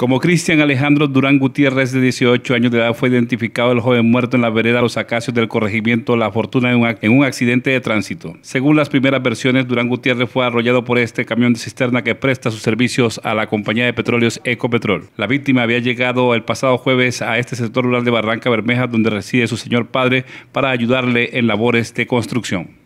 Como Cristian Alejandro Durán Gutiérrez, de 18 años de edad, fue identificado el joven muerto en la vereda Los Acacios del corregimiento La Fortuna en un, accidente de tránsito. Según las primeras versiones, Durán Gutiérrez fue arrollado por este camión de cisterna que presta sus servicios a la compañía de petróleos Ecopetrol. La víctima había llegado el pasado jueves a este sector rural de Barranca Bermeja, donde reside su señor padre, para ayudarle en labores de construcción.